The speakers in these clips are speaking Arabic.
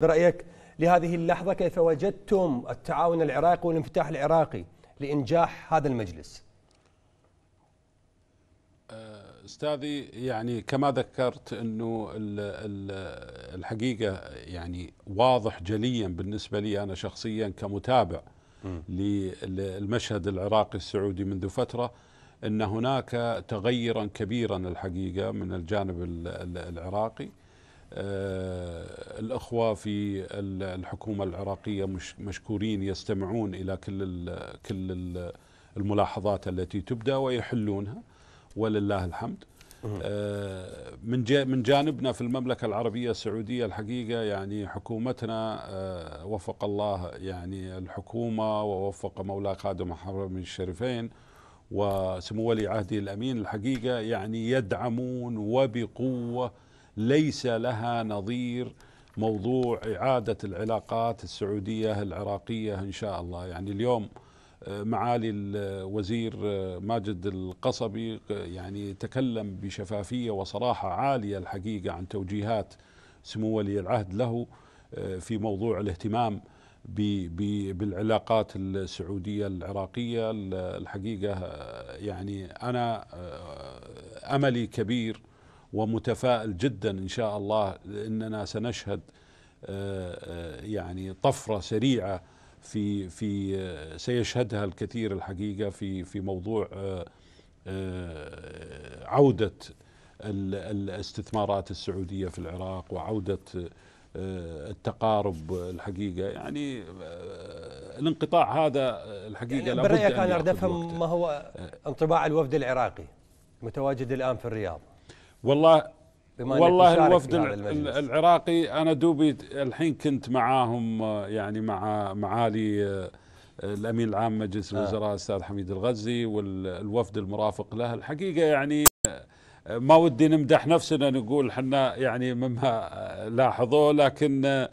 برأيك لهذه اللحظة كيف وجدتم التعاون العراقي والانفتاح العراقي لإنجاح هذا المجلس آه، أستاذي يعني كما ذكرت أنه الحقيقة يعني واضح جليا بالنسبة لي أنا شخصيا كمتابع م. للمشهد العراقي السعودي منذ فترة أن هناك تغيرا كبيرا الحقيقة من الجانب العراقي آه، الأخوة في الحكومة العراقية مشكورين يستمعون إلى كل كل الملاحظات التي تبدأ ويحلونها ولله الحمد آه، من من جانبنا في المملكة العربية السعودية الحقيقة يعني حكومتنا آه، وفق الله يعني الحكومة ووفق مولاه خادم حرم الشريفين وسمو ولي عهده الأمين الحقيقة يعني يدعمون وبقوة ليس لها نظير موضوع إعادة العلاقات السعودية العراقية إن شاء الله يعني اليوم آه، معالي الوزير آه، ماجد القصبي آه، يعني تكلم بشفافية وصراحة عالية الحقيقة عن توجيهات سمو ولي العهد له في موضوع الاهتمام بالعلاقات السعودية العراقية الحقيقة يعني أنا أملي كبير ومتفائل جدا ان شاء الله اننا سنشهد آه، آه، يعني طفره سريعه في في آه، سيشهدها الكثير الحقيقه في في موضوع عوده الاستثمارات السعوديه في العراق وعوده التقارب الحقيقه يعني الانقطاع هذا الحقيقه يعني برايك انا اريد افهم ما هو انطباع الوفد العراقي المتواجد الان في الرياض والله والله الوفد العراقي انا دوبي الحين كنت معاهم آه، يعني مع معالي آه، الامين العام مجلس آه. الوزراء الاستاذ حميد الغزي والوفد المرافق له الحقيقه يعني ما ودي نمدح نفسنا نقول حنا يعني مما لاحظوه لكن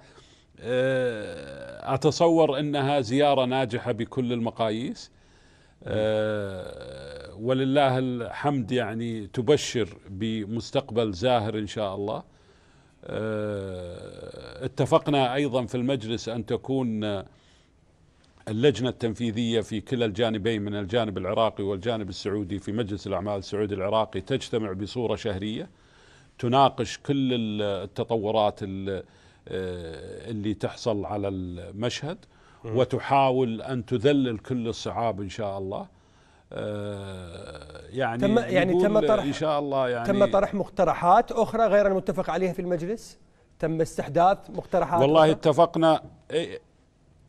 اتصور انها زياره ناجحه بكل المقاييس آه، ولله الحمد يعني تبشر بمستقبل زاهر إن شاء الله آه، اتفقنا أيضا في المجلس أن تكون اللجنة التنفيذية في كلا الجانبين من الجانب العراقي والجانب السعودي في مجلس الأعمال السعودي العراقي تجتمع بصورة شهرية تناقش كل التطورات آه، اللي تحصل على المشهد وتحاول أن تذلل كل الصعاب إن شاء الله آه، يعني تم يعني تم طرح ان شاء الله يعني تم طرح مقترحات اخرى غير المتفق عليها في المجلس تم استحداث مقترحات والله أخرى؟ اتفقنا اي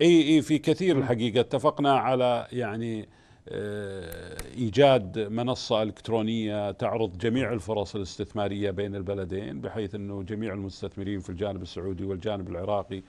اي في كثير الحقيقه اتفقنا على يعني آه، ايجاد منصه الكترونيه تعرض جميع الفرص الاستثماريه بين البلدين بحيث انه جميع المستثمرين في الجانب السعودي والجانب العراقي